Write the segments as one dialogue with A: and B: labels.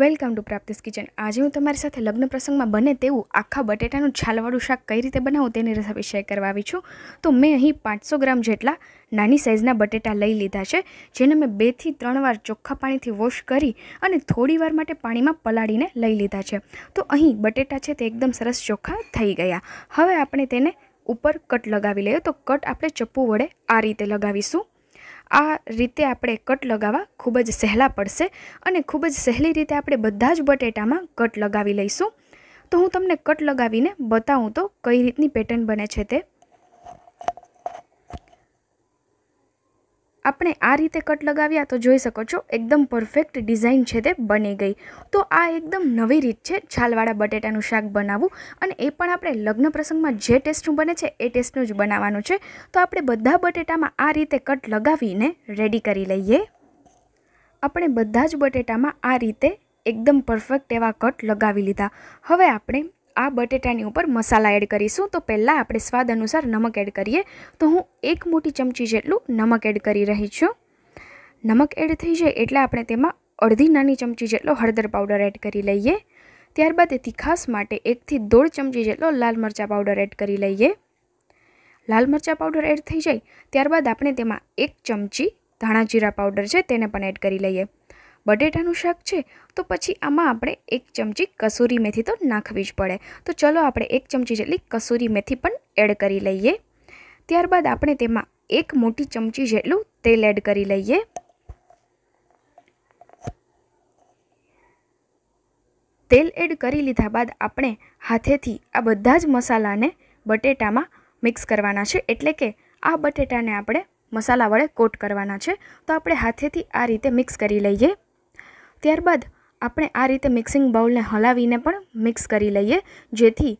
A: welcome to પ્રાપ્તિસ kitchen આજે હું તમારી સાથે લગ્ન પ્રસંગમાં બને તેવું આખા બટેટાનું છાલવાળું શાક કઈ રીતે બનાવું તેની રેસીપી શેર કરવા આવી છું તો મેં અહીં પાંચસો ગ્રામ જેટલા નાની સાઇઝના બટેટા લઈ લીધા છે જેને મેં બેથી ત્રણ વાર ચોખ્ખા પાણીથી વોશ કરી અને થોડી વાર માટે પાણીમાં પલાળીને લઈ લીધા છે તો અહીં બટેટા છે તે એકદમ સરસ ચોખ્ખા થઈ ગયા હવે આપણે તેને ઉપર કટ લગાવી લઈએ તો કટ આપણે ચપ્પુ વડે આ રીતે લગાવીશું આ રીતે આપણે કટ લગાવવા ખૂબ જ સહેલા પડશે અને ખૂબ જ સહેલી રીતે આપણે બધા જ બટેટામાં કટ લગાવી લઈશું તો હું તમને કટ લગાવીને બતાવું તો કઈ રીતની પેટર્ન બને છે તે આપણે આ રીતે કટ લગાવ્યા તો જોઈ શકો છો એકદમ પરફેક્ટ ડિઝાઇન છે તે બની ગઈ તો આ એકદમ નવી રીત છે છાલવાળા બટેટાનું શાક બનાવવું અને એ પણ આપણે લગ્ન પ્રસંગમાં જે ટેસ્ટનું બને છે એ ટેસ્ટનું જ બનાવવાનું છે તો આપણે બધા બટેટામાં આ રીતે કટ લગાવીને રેડી કરી લઈએ આપણે બધા જ બટેટામાં આ રીતે એકદમ પરફેક્ટ એવા કટ લગાવી લીધા હવે આપણે આ બટેટાની ઉપર મસાલા એડ કરીશું તો પહેલાં આપણે સ્વાદ અનુસાર નમક એડ કરીએ તો હું એક મોટી ચમચી જેટલું નમક એડ કરી રહી છું નમક એડ થઈ જાય એટલે આપણે તેમાં અડધી નાની ચમચી જેટલો હળદર પાવડર એડ કરી લઈએ ત્યારબાદ તીખાસ માટે એકથી દોઢ ચમચી જેટલો લાલ મરચાં પાવડર એડ કરી લઈએ લાલ મરચાં પાવડર એડ થઈ જાય ત્યારબાદ આપણે તેમાં એક ચમચી ધાણા જીરા પાવડર છે તેને પણ એડ કરી લઈએ બટેટાનું શાક છે તો પછી આમાં આપણે એક ચમચી કસૂરી મેથી તો નાખવી જ પડે તો ચલો આપણે એક ચમચી જેટલી કસૂરી મેથી પણ એડ કરી લઈએ ત્યારબાદ આપણે તેમાં એક મોટી ચમચી જેટલું તેલ એડ કરી લઈએ તેલ એડ કરી લીધા બાદ આપણે હાથેથી આ બધા જ મસાલાને બટેટામાં મિક્સ કરવાના છે એટલે કે આ બટેટાને આપણે મસાલા વડે કોટ કરવાના છે તો આપણે હાથેથી આ રીતે મિક્સ કરી લઈએ ત્યારબાદ આપણે આ રીતે મિક્સિંગ બાઉલને હલાવીને પણ મિક્સ કરી લઈએ જેથી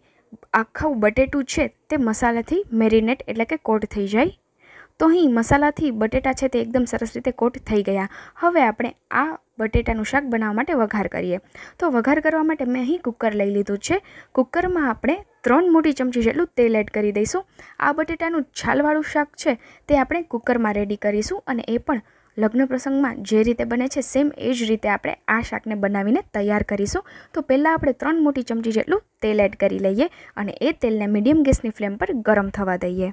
A: આખું બટેટું છે તે મસાલાથી મેરિનેટ એટલે કે કોટ થઈ જાય તો અહીં મસાલાથી બટેટા છે તે એકદમ સરસ રીતે કોટ થઈ ગયા હવે આપણે આ બટેટાનું શાક બનાવવા માટે વઘાર કરીએ તો વઘાર કરવા માટે મેં અહીં કુકર લઈ લીધું છે કુકરમાં આપણે ત્રણ મોટી ચમચી જેટલું તેલ એડ કરી દઈશું આ બટેટાનું છાલવાળું શાક છે તે આપણે કુકરમાં રેડી કરીશું અને એ પણ લગ્ન પ્રસંગમાં જે રીતે બને છે સેમ એ જ રીતે આપણે આ શાકને બનાવીને તૈયાર કરીશું તો પહેલાં આપણે ત્રણ મોટી ચમચી જેટલું તેલ એડ કરી લઈએ અને એ તેલને મીડિયમ ગેસની ફ્લેમ પર ગરમ થવા દઈએ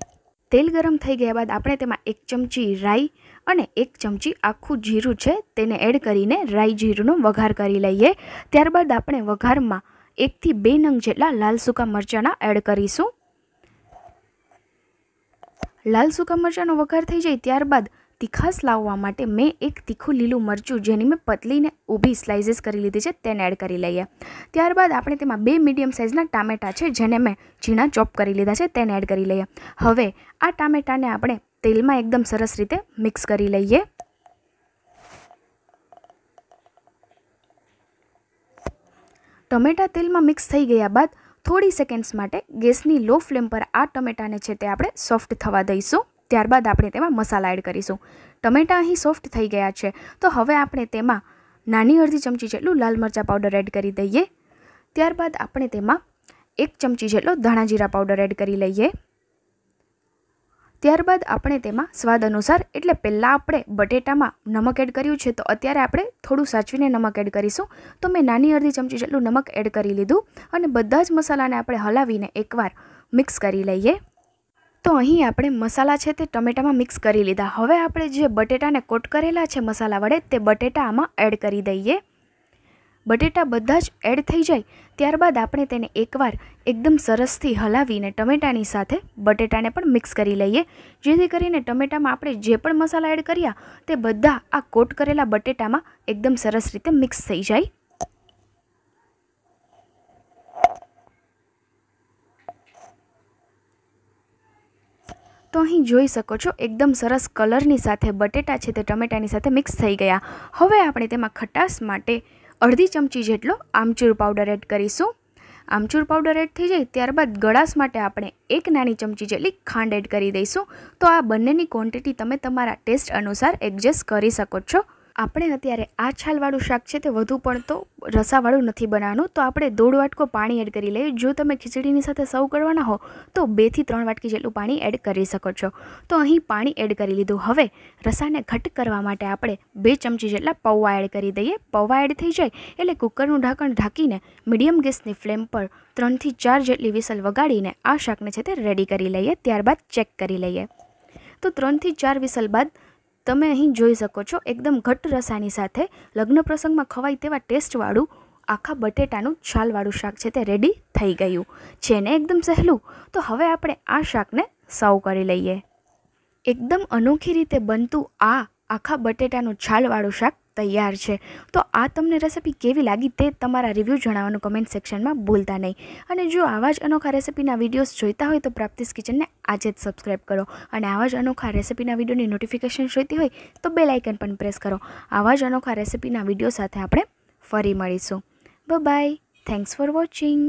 A: તેલ ગરમ થઈ ગયા બાદ આપણે તેમાં એક ચમચી રાઈ અને એક ચમચી આખું જીરું છે તેને એડ કરીને રાઈ જીરુંનો વઘાર કરી લઈએ ત્યારબાદ આપણે વઘારમાં એકથી બે નંગ જેટલા લાલ સૂકા મરચાંના એડ કરીશું લાલ સૂકા મરચાંનો વઘાર થઈ જાય ત્યારબાદ તીખાસ લાવવા માટે મેં એક તીખું લીલું મરચું જેની મેં પતલીને ઊભી સ્લાઇસીસ કરી લીધી છે તેને એડ કરી લઈએ ત્યારબાદ આપણે તેમાં બે મીડિયમ સાઇઝના ટામેટા છે જેને મેં ઝીણા ચોપ કરી લીધા છે તેને એડ કરી લઈએ હવે આ ટામેટાને આપણે તેલમાં એકદમ સરસ રીતે મિક્સ કરી લઈએ ટમેટા તેલમાં મિક્સ થઈ ગયા બાદ થોડી સેકન્ડ્સ માટે ગેસની લો ફ્લેમ પર આ ટમેટાને છે તે આપણે સોફ્ટ થવા દઈશું ત્યારબાદ આપણે તેમાં મસાલા એડ કરીશું ટમેટાં અહીં સોફ્ટ થઈ ગયા છે તો હવે આપણે તેમાં નાની અડધી ચમચી જેટલું લાલ મરચાં પાવડર એડ કરી દઈએ ત્યારબાદ આપણે તેમાં એક ચમચી જેટલો ધાણાજીરા પાવડર એડ કરી લઈએ ત્યારબાદ આપણે તેમાં સ્વાદ અનુસાર એટલે પહેલાં આપણે બટેટામાં નમક એડ કર્યું છે તો અત્યારે આપણે થોડું સાચવીને નમક એડ કરીશું તો મેં નાની અડધી ચમચી જેટલું નમક એડ કરી લીધું અને બધા જ મસાલાને આપણે હલાવીને એકવાર મિક્સ કરી લઈએ તો અહીં આપણે મસાલા છે તે ટમેટામાં મિક્સ કરી લીધા હવે આપણે જે બટેટાને કોટ કરેલા છે મસાલા વડે તે બટેટા આમાં એડ કરી દઈએ બટેટા બધા જ એડ થઈ જાય ત્યારબાદ આપણે તેને એકવાર એકદમ સરસથી હલાવીને ટમેટાની સાથે બટેટાને પણ મિક્સ કરી લઈએ જેથી કરીને ટમેટામાં આપણે જે પણ મસાલા એડ કર્યા તે બધા આ કોટ કરેલા બટેટામાં એકદમ સરસ રીતે મિક્સ થઈ જાય તો અહીં જોઈ શકો છો એકદમ સરસ કલરની સાથે બટેટા છે તે ટમેટાની સાથે મિક્સ થઈ ગયા હવે આપણે તેમાં ખટાશ માટે અડધી ચમચી જેટલો આમચૂર પાવડર એડ કરીશું આમચૂર પાવડર એડ થઈ જાય ત્યારબાદ ગળાશ માટે આપણે એક નાની ચમચી જેટલી ખાંડ એડ કરી દઈશું તો આ બંનેની ક્વોન્ટિટી તમે તમારા ટેસ્ટ અનુસાર એડજસ્ટ કરી શકો છો આપણે અત્યારે આ છાલવાળું શાક છે તે વધુ પણ તો રસાવાળું નથી બનાવવાનું તો આપણે દોઢ વાટકો પાણી એડ કરી લઈએ જો તમે ખીચડીની સાથે સૌ કરવાના હો તો બેથી ત્રણ વાટકી જેટલું પાણી એડ કરી શકો છો તો અહીં પાણી એડ કરી લીધું હવે રસાને ઘટ કરવા માટે આપણે બે ચમચી જેટલા પૌવા એડ કરી દઈએ પૌવા એડ થઈ જાય એટલે કુકરનું ઢાંકણ ઢાંકીને મીડિયમ ગેસની ફ્લેમ પર ત્રણથી ચાર જેટલી વિસલ વગાડીને આ શાકને છે તે રેડી કરી લઈએ ત્યારબાદ ચેક કરી લઈએ તો ત્રણથી ચાર વિસલ બાદ તમે અહીં જોઈ શકો છો એકદમ ઘટ્ટ રસાની સાથે લગ્ન પ્રસંગમાં ખવાય તેવા ટેસ્ટવાળું આખા બટેટાનું છાલવાળું શાક છે તે રેડી થઈ ગયું છે ને એકદમ સહેલું તો હવે આપણે આ શાકને સર્વ કરી લઈએ એકદમ અનોખી રીતે બનતું આ આખા બટેટાનું છાલવાળું શાક તૈયાર છે તો આ તમને રેસીપી કેવી લાગી તે તમારા રિવ્યૂ જણાવવાનું કમેન્ટ સેક્શનમાં ભૂલતા નહીં અને જો આવા જ અનોખા રેસીપીના વિડીયોઝ જોઈતા હોય તો પ્રાપ્તિસ કિચનને આજે જ સબસ્ક્રાઈબ કરો અને આવા જ અનોખા રેસીપીના વિડીયોની નોટિફિકેશન જોઈતી હોય તો બે લાઇકન પણ પ્રેસ કરો આવા જ અનોખા રેસીપીના વિડીયો સાથે આપણે ફરી મળીશું બ બાય થેન્ક્સ ફોર વોચિંગ